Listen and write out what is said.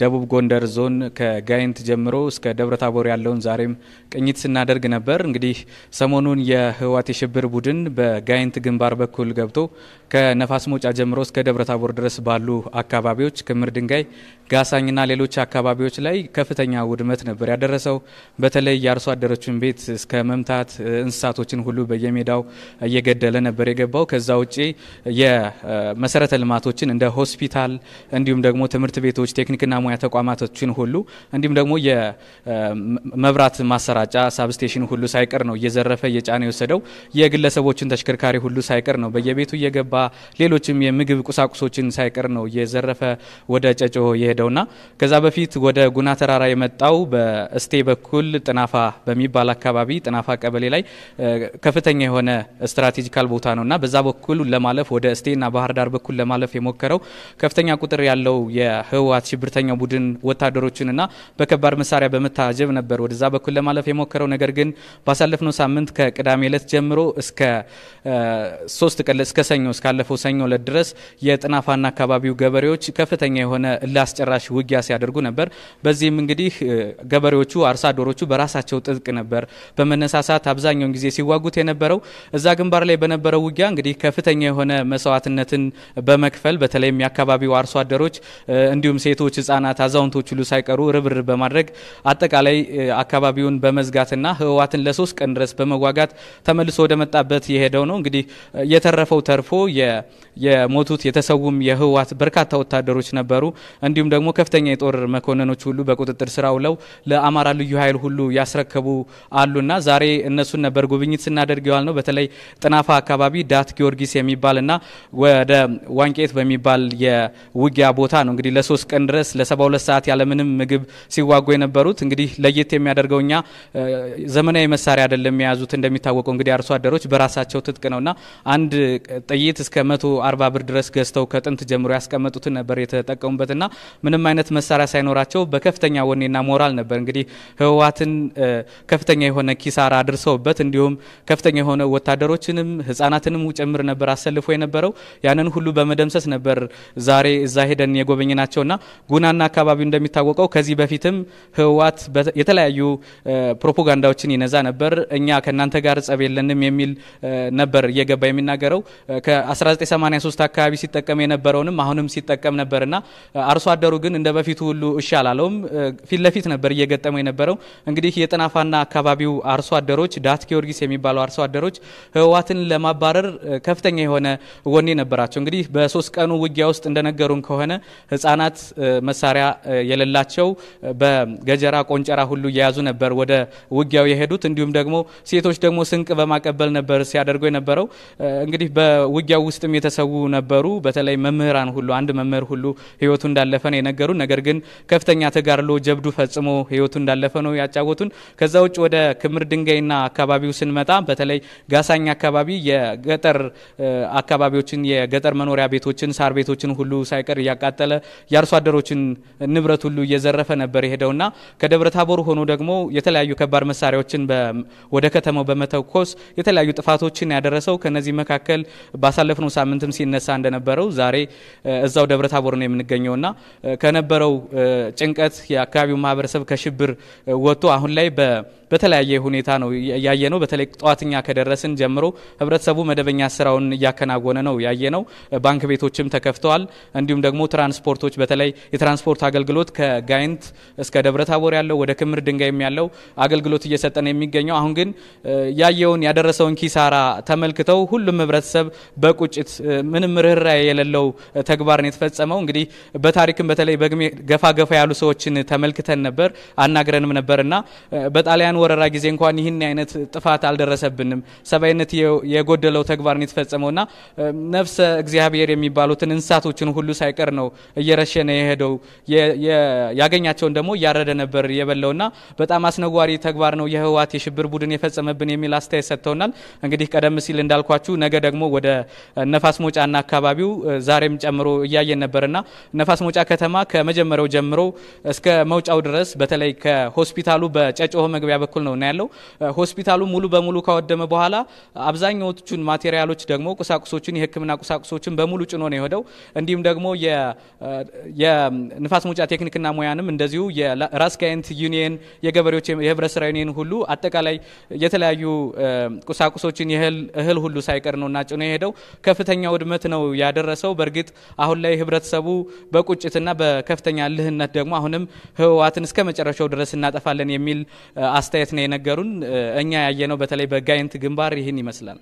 ደቡብ ጎንደር ዞን ከጋይንት ጀምሮ እስከ ደብረ ታቦር ያለውን ዛሬም ቅኝት ስናደርግ ነበር። እንግዲህ ሰሞኑን የህወሓት የሽብር ቡድን በጋይንት ግንባር በኩል ገብቶ ከነፋስ መውጫ ጀምሮ እስከ ደብረታቦር ድረስ ባሉ አካባቢዎች ክምር ድንጋይ፣ ጋሳኝና ሌሎች አካባቢዎች ላይ ከፍተኛ ውድመት ነበር ያደረሰው። በተለይ የአርሶ አደሮችን ቤት እስከ መምታት እንስሳቶችን ሁሉ በየሜዳው እየገደለ ነበር የገባው። ከዛ ውጪ የመሰረተ ልማቶችን እንደ ሆስፒታል እንዲሁም ደግሞ ትምህርት ቤቶች ቴክኒክና ሙያ ተቋማቶችን ሁሉ እንዲሁም ደግሞ የመብራት ማሰራጫ ሳብስቴሽን ሁሉ ሳይቀር ነው እየዘረፈ እየጫነ የወሰደው። የግለሰቦችን ተሽከርካሪ ሁሉ ሳይቀር ነው በየቤቱ እየገባ ሌሎችም የምግብ ቁሳቁሶችን ሳይቀር ነው እየዘረፈ ወደ ጨጨሆ የሄደውና ከዛ በፊት ወደ ጉና ተራራ የመጣው በእስቴ በኩል ጥናፋ በሚባል አካባቢ ጥናፋ ቀበሌ ላይ ከፍተኛ የሆነ ስትራቴጂካል ቦታ ነውና በዛ በኩል ለማለፍ ወደ እስቴና ባህር ዳር በኩል ለማለፍ የሞከረው ከፍተኛ ቁጥር ያለው የህወሓት ሽብርተኛ ቡድን ወታደሮችንና በከባድ መሳሪያ በመታጀብ ነበር ወደዛ በኩል ለማለፍ የሞከረው። ነገር ግን ባሳለፍነው ሳምንት ከቅዳሜ ዕለት ጀምሮ እስከ ሶስት ቀን እስከ ሰኞ እስካለፈው ሰኞ ዕለት ድረስ የጥናፋና አካባቢው ገበሬዎች ከፍተኛ የሆነ ላስጨራሽ ውጊያ ሲያደርጉ ነበር። በዚህም እንግዲህ ገበሬዎቹ አርሶ አደሮቹ በራሳቸው ጥጥቅ ነበር በመነሳሳት አብዛኛውን ጊዜ ሲዋጉት የነበረው እዛ ግንባር ላይ በነበረው ውጊያ እንግዲህ ከፍተኛ የሆነ መስዋዕትነትን በመክፈል በተለይም የአካባቢው አርሶ አደሮች እንዲሁም ሴቶ ሴቶች፣ ህጻናት፣ አዛውንቶች ሁሉ ሳይቀሩ ርብርብ በማድረግ አጠቃላይ አካባቢውን በመዝጋትና ህወሓትን ለሶስት ቀን ድረስ በመዋጋት ተመልሶ ወደ መጣበት የሄደው ነው። እንግዲህ የተረፈው ተርፎ የሞቱት የተሰውም የህወሓት በርካታ ወታደሮች ነበሩ። እንዲሁም ደግሞ ከፍተኛ የጦር መኮንኖች ሁሉ በቁጥጥር ስር ውለው ለአማራ ልዩ ኃይል ሁሉ ያስረከቡ አሉና ዛሬ እነሱን ነበር ጉብኝት ስናደርግ ይዋል ነው። በተለይ ጥናፋ አካባቢ ዳት ጊዮርጊስ የሚባልና ወደ ዋንቄት በሚባል የውጊያ ቦታ ነው እንግዲህ ለሶስት ቀን ድረስ ለሰባ ሁለት ሰዓት ያለምንም ምግብ ሲዋጉ የነበሩት እንግዲህ ለየት የሚያደርገው እኛ ዘመናዊ መሳሪያ አይደለም የያዙት። እንደሚታወቀው እንግዲህ አርሶ አደሮች በራሳቸው ትጥቅ ነውና አንድ ጥይት እስከ መቶ አርባ ብር ድረስ ገዝተው ከጥንት ጀምሮ ያስቀመጡትን ነበር የተጠቀሙበትና ምንም አይነት መሳሪያ ሳይኖራቸው በከፍተኛ ወኔና ሞራል ነበር እንግዲህ ህወሓትን ከፍተኛ የሆነ ኪሳራ አድርሰውበት እንዲሁም ከፍተኛ የሆነ ወታደሮችንም ህጻናትንም ጭምር ነበር አሰልፎ የነበረው። ያንን ሁሉ በመደምሰስ ነበር ዛሬ እዛ ሄደን ናቸውና ጉናና አካባቢው እንደሚታወቀው ከዚህ በፊትም ህወሓት የተለያዩ ፕሮፓጋንዳዎችን ይነዛ ነበር። እኛ ከእናንተ ጋር ጸብ የለንም የሚል ነበር እየገባ የሚናገረው ከ1983 አካባቢ ሲጠቀም የነበረውንም አሁንም ሲጠቀም ነበርና አርሶ አደሩ ግን እንደ በፊቱ ሁሉ እሺ አላለውም። ፊት ለፊት ነበር እየገጠመ የነበረው። እንግዲህ የጥናፋና አካባቢው አርሶ አደሮች ዳት ጊዮርጊስ የሚባሉ አርሶ አደሮች ህወሓትን ለማባረር ከፍተኛ የሆነ ወኔ ነበራቸው። እንግዲህ በሶስት ቀኑ ውጊያ ውስጥ እንደነገሩን ከሆነ ህጻናት መሳሪያ የሌላቸው በገጀራ ቆንጨራ ሁሉ እየያዙ ነበር ወደ ውጊያው የሄዱት። እንዲሁም ደግሞ ሴቶች ደግሞ ስንቅ በማቀበል ነበር ሲያደርጉ የነበረው። እንግዲህ በውጊያው ውስጥም የተሰዉ ነበሩ። በተለይ መምህራን ሁሉ አንድ መምህር ሁሉ ህይወቱ እንዳለፈ ነው የነገሩ። ነገር ግን ከፍተኛ ተጋድሎ ጀብዱ ፈጽሞ ህይወቱ እንዳለፈ ነው ያጫወቱን። ከዛ ውጭ ወደ ክምር ድንጋይና አካባቢው ስንመጣ በተለይ ጋሳኝ አካባቢ የገጠር አካባቢዎችን የገጠር መኖሪያ ቤቶችን፣ ሳር ቤቶችን ሁሉ ሳይቀር እያቃጠለ የአርሶ ወታደሮችን ንብረት ሁሉ እየዘረፈ ነበር የሄደውና ከደብረታቦር ሆኖ ደግሞ የተለያዩ ከባድ መሳሪያዎችን ወደ ከተማው በመተኮስ የተለያዩ ጥፋቶችን ያደረሰው ከነዚህ መካከል ባሳለፍነው ሳምንትም ሲነሳ እንደነበረው ዛሬ እዛው ደብረታቦር ነው የምንገኘውና ከነበረው ጭንቀት የአካባቢው ማህበረሰብ ከሽብር ወጥቶ አሁን ላይ በተለያየ ሁኔታ ነው ያየ ነው። በተለይ ጠዋትኛ ከደረስን ጀምሮ ህብረተሰቡ መደበኛ ስራውን እያከናወነ ነው ያየ ነው። ባንክ ቤቶችም ተከፍተዋል። እንዲሁም ደግሞ ትራንስፖርቶች በተለይ የትራንስፖርት አገልግሎት ከጋይንት እስከ ደብረታቦር ያለው ወደ ክምር ድንጋይም ያለው አገልግሎት እየሰጠ ነው የሚገኘው። አሁን ግን ያየውን ያደረሰውን ኪሳራ ተመልክተው ሁሉም ህብረተሰብ በቁጭት ምንም ርኅራኄ የሌለው ተግባር ነው የተፈጸመው። እንግዲህ በታሪክም በተለይ በግሜ ገፋ ገፋ ያሉ ሰዎችን ተመልክተን ነበር አናግረንም ነበርና በጣሊያን ወረራ ጊዜ እንኳን ይህን አይነት ጥፋት አልደረሰብንም። ሰብአዊነት የጎደለው ተግባር ነው የተፈጸመውና ነፍሰ እግዚአብሔር የሚባሉትን እንስሳቶችን ሁሉ ሳይቀር ነው እየረሸነ ሄደው ያገኛቸውን ደግሞ እያረደ ነበር የበላውና በጣም አስነዋሪ ተግባር ነው የህወሓት የሽብር ቡድን የፈጸመብን የሚል አስተያየት ሰጥተውናል። እንግዲህ ቀደም ሲል እንዳልኳችሁ ነገ ደግሞ ወደ ነፋስ መውጫና አካባቢው ዛሬም ጨምሮ እያየን ነበርና ነፋስ መውጫ ከተማ ከመጀመሪያው ጀምሮ እስከ መውጫው ድረስ በተለይ ከሆስፒታሉ በጨጮሆ መግቢያ በኩል ነው ያለው። ሆስፒታሉ ሙሉ በሙሉ ካወደመ በኋላ አብዛኛዎቹን ማቴሪያሎች ደግሞ ቁሳቁሶችን የህክምና ቁሳቁሶችን በሙሉ ጭኖ ነው የሄደው። እንዲሁም ደግሞ የንፋስ መውጫ ቴክኒክና ሙያንም እንደዚሁ የራስ ጋይንት ዩኒየን የገበሬዎች የህብረት ስራ ዩኒየን ሁሉ አጠቃላይ የተለያዩ ቁሳቁሶችን እህል ሁሉ ሳይቀር ነው እና ጭኖ የሄደው ከፍተኛ ውድመት ነው ያደረሰው። በእርግጥ አሁን ላይ ህብረተሰቡ በቁጭትና በከፍተኛ ልህነት ደግሞ አሁንም ህወሓትን እስከ መጨረሻው ድረስ እናጠፋለን የሚል አስተያየት ነው የነገሩን። እኛ ያየነው በተለይ በጋይንት ግንባር ይህን ይመስላል።